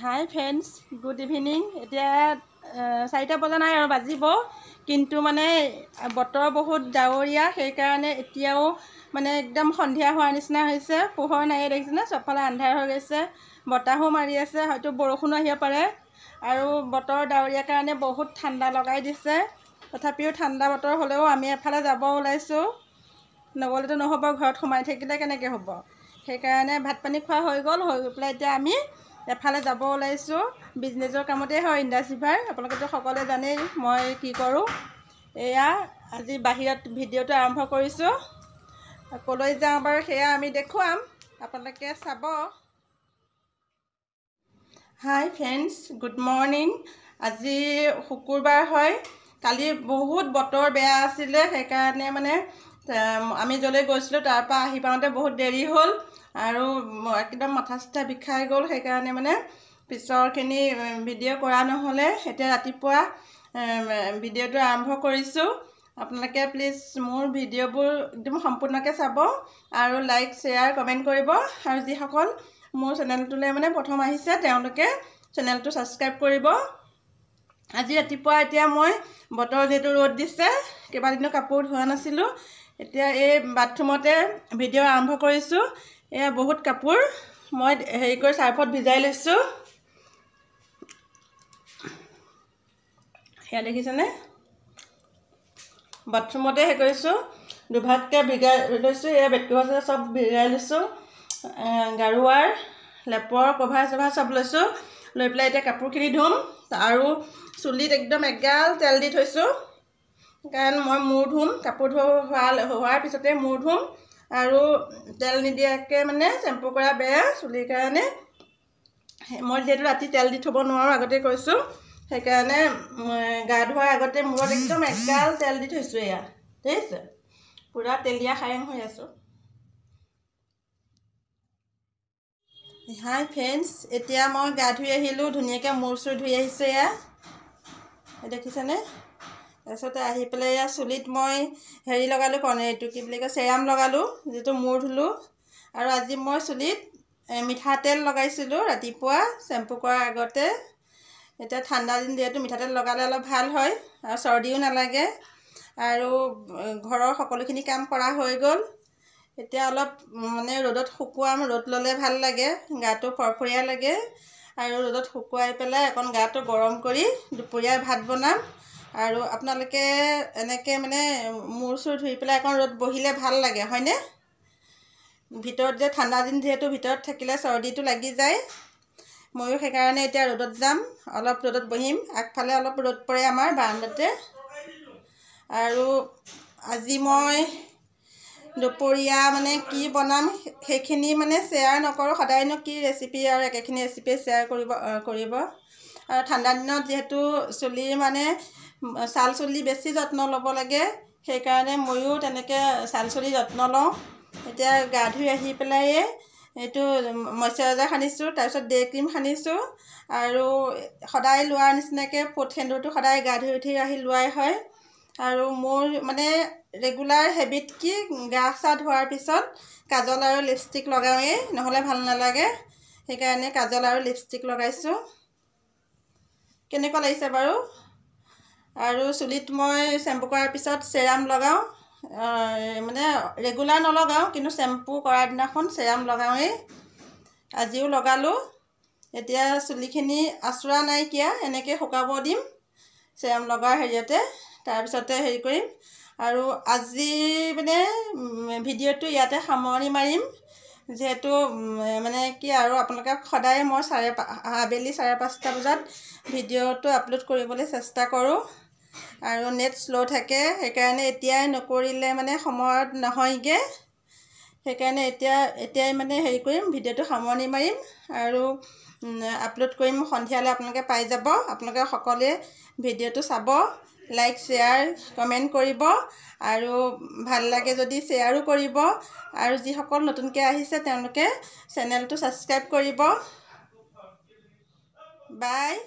হাই friends good evening এতিয়া চাৰিটা বজা নাই আৰু বাজিব কিন্তু মানে বতৰ বহুত ডাৱৰীয়া সেইকাৰণে এতিয়াও মানে একদম সন্ধিয়া হোৱাৰ নিচিনা হৈছে পোহৰ নাইয়ে দেখিছেনে চবফালে আন্ধাৰ হৈ গৈছে বতাহো মাৰি আছে হয়তো বৰষুণো আহিব পাৰে আৰু বতৰ ডাৱৰীয়া কাৰণে বহুত ঠাণ্ডা লগাই দিছে তথাপিও ঠাণ্ডা বতৰ হ'লেও আমি এফালে যাব ওলাইছোঁ নগ'লেতো নহ'ব ঘৰত সোমাই থাকিলে কেনেকৈ হ'ব সেইকাৰণে ভাত পানী খোৱা হৈ গ'ল হৈ পেলাই এতিয়া আমি এফালে যাব ওলাইছোঁ বিজনেছৰ কামতে হয় ইণ্ডাষ্ট্ৰীভাৰ আপোনালোকেতো সকলোৱে জানেই মই কি কৰোঁ এয়া আজি বাহিৰত ভিডিঅ'টো আৰম্ভ কৰিছোঁ ক'লৈ যাওঁ বাৰু সেয়া আমি দেখুৱাম আপোনালোকে চাব হাই ফ্ৰেণ্ডছ গুড মৰ্ণিং আজি শুকুৰবাৰ হয় কালি বহুত বতৰ বেয়া আছিলে সেইকাৰণে মানে আমি য'লৈ গৈছিলোঁ তাৰপৰা আহি পাওঁতে বহুত দেৰি হ'ল আৰু একদম মাথা চাথা বিষাই গ'ল সেইকাৰণে মানে পিছৰখিনি ভিডিঅ' কৰা নহ'লে এতিয়া ৰাতিপুৱা ভিডিঅ'টো আৰম্ভ কৰিছোঁ আপোনালোকে প্লিজ মোৰ ভিডিঅ'বোৰ একদম সম্পূৰ্ণকৈ চাব আৰু লাইক শ্বেয়াৰ কমেণ্ট কৰিব আৰু যিসকল মোৰ চেনেলটোলৈ মানে প্ৰথম আহিছে তেওঁলোকে চেনেলটো ছাবস্ক্ৰাইব কৰিব আজি ৰাতিপুৱা এতিয়া মই বতৰ যিহেতু ৰ'দ দিছে কেইবাদিনো কাপোৰ ধোৱা নাছিলোঁ এতিয়া এই বাথৰুমতে ভিডিঅ' আৰম্ভ কৰিছোঁ এয়া বহুত কাপোৰ মই হেৰি কৰি চাৰ্ফত ভিজাই লৈছোঁ সেয়া দেখিছেনে বাথৰুমতে হেৰি কৰিছোঁ দুভাগকৈ ভিজাই লৈছোঁ এয়া বেডকু বাচনে চব ভিজাই লৈছোঁ গাৰুৱাৰ লেপৰ কভাৰ চভাৰ চব লৈছোঁ লৈ পেলাই এতিয়া কাপোৰখিনি ধুম আৰু চুলিত একদম এগাল তেল দি থৈছোঁ কাৰণ মই মূৰ ধুম কাপোৰ ধোৱা হোৱাৰ পিছতে মূৰ ধুম আৰু তেল নিদিয়াকৈ মানে শ্বেম্পু কৰা বেয়া চুলিৰ কাৰণে মই যিহেতু ৰাতি তেল দি থ'ব নোৱাৰোঁ আগতে কৈছোঁ সেইকাৰণে গা ধোৱাৰ আগতে মূৰত একদম একগাল তেল দি থৈছোঁ এয়া ঠিক আছে পূৰা তেলীয়া সায়ং হৈ আছোঁ হাই ফ্ৰেণ্ডছ এতিয়া মই গা ধুই আহিলোঁ ধুনীয়াকৈ মূৰ চুৰ ধুই আহিছোঁ এয়া দেখিছেনে তাৰপিছতে আহি পেলাই ইয়াৰ চুলিত মই হেৰি লগালোঁ কণে এইটো কি বুলি কয় চেৰাম লগালোঁ যিটো মূৰ ধুলোঁ আৰু আজি মই চুলিত মিঠাতেল লগাইছিলোঁ ৰাতিপুৱা চেম্পু কৰাৰ আগতে এতিয়া ঠাণ্ডা দিন যিহেতু মিঠাতেল লগালে অলপ ভাল হয় আৰু চৰ্দিও নালাগে আৰু ঘৰৰ সকলোখিনি কাম কৰা হৈ গ'ল এতিয়া অলপ মানে ৰ'দত শুকুৱাম ৰ'দ ল'লে ভাল লাগে গাটো ফৰফৰীয়া লাগে আৰু ৰ'দত শুকুৱাই পেলাই অকণ গাটো গৰম কৰি দুপৰীয়াৰ ভাত বনাম আৰু আপোনালোকে এনেকৈ মানে মূৰ চুৰ ধুই পেলাই অকণ ৰ'দ বহিলে ভাল লাগে হয়নে ভিতৰত যে ঠাণ্ডা দিন যিহেতু ভিতৰত থাকিলে চৰ্দিটো লাগি যায় ময়ো সেইকাৰণে এতিয়া ৰ'দত যাম অলপ ৰ'দত বহিম আগফালে অলপ ৰ'দ পৰে আমাৰ বাৰান্দাতে আৰু আজি মই দুপৰীয়া মানে কি বনাম সেইখিনি মানে শ্বেয়াৰ নকৰোঁ সদায়নো কি ৰেচিপি আৰু একেখিনি ৰেচিপিয়ে শ্বেয়াৰ কৰিব কৰিব আৰু ঠাণ্ডা দিনত যিহেতু চুলিৰ মানে ছাল চুলি বেছি যত্ন ল'ব লাগে সেইকাৰণে ময়ো তেনেকৈ ছাল চুলি যত্ন লওঁ এতিয়া গা ধুই আহি পেলাইয়ে এইটো ময়শ্চাৰাইজাৰ সানিছোঁ তাৰপিছত ডে ক্ৰীম সানিছোঁ আৰু সদায় লোৱাৰ নিচিনাকৈ ফুট সেন্দুৰটো সদায় গা ধুই উঠি আহি লোৱাই হয় আৰু মোৰ মানে ৰেগুলাৰ হেবিট কি গা চা ধোৱাৰ পিছত কাজল আৰু লিপষ্টিক লগাওঁৱেই নহ'লে ভাল নালাগে সেইকাৰণে কাজল আৰু লিপষ্টিক লগাইছোঁ কেনেকুৱা লাগিছে বাৰু আৰু চুলিত মই চেম্পু কৰাৰ পিছত চেৰাম লগাওঁ মানে ৰেগুলাৰ নলগাওঁ কিন্তু চেম্পু কৰাৰ দিনাখন চেৰাম লগাওঁৱেই আজিও লগালোঁ এতিয়া চুলিখিনি আঁচোৰা নাইকিয়া এনেকৈ শুকাব দিম চেৰাম লগাৰ হেৰিয়তে তাৰপিছতে হেৰি কৰিম আৰু আজি মানে ভিডিঅ'টো ইয়াতে সামৰণি মাৰিম যিহেতু মানে কি আৰু আপোনালোকে সদায় মই চাৰে আবেলি চাৰে পাঁচটা বজাত ভিডিঅ'টো আপলোড কৰিবলৈ চেষ্টা কৰোঁ আৰু নেট শ্ল' থাকে সেইকাৰণে এতিয়াই নকৰিলে মানে সময়ত নহয়গৈ সেইকাৰণে এতিয়া এতিয়াই মানে হেৰি কৰিম ভিডিঅ'টো সামৰণি মাৰিম আৰু আপলোড কৰিম সন্ধিয়ালৈ আপোনালোকে পাই যাব আপোনালোকে সকলোৱে ভিডিঅ'টো চাব লাইক শ্বেয়াৰ কমেণ্ট কৰিব আৰু ভাল লাগে যদি শ্বেয়াৰো কৰিব আৰু যিসকল নতুনকৈ আহিছে তেওঁলোকে চেনেলটো ছাবস্ক্ৰাইব কৰিব বাই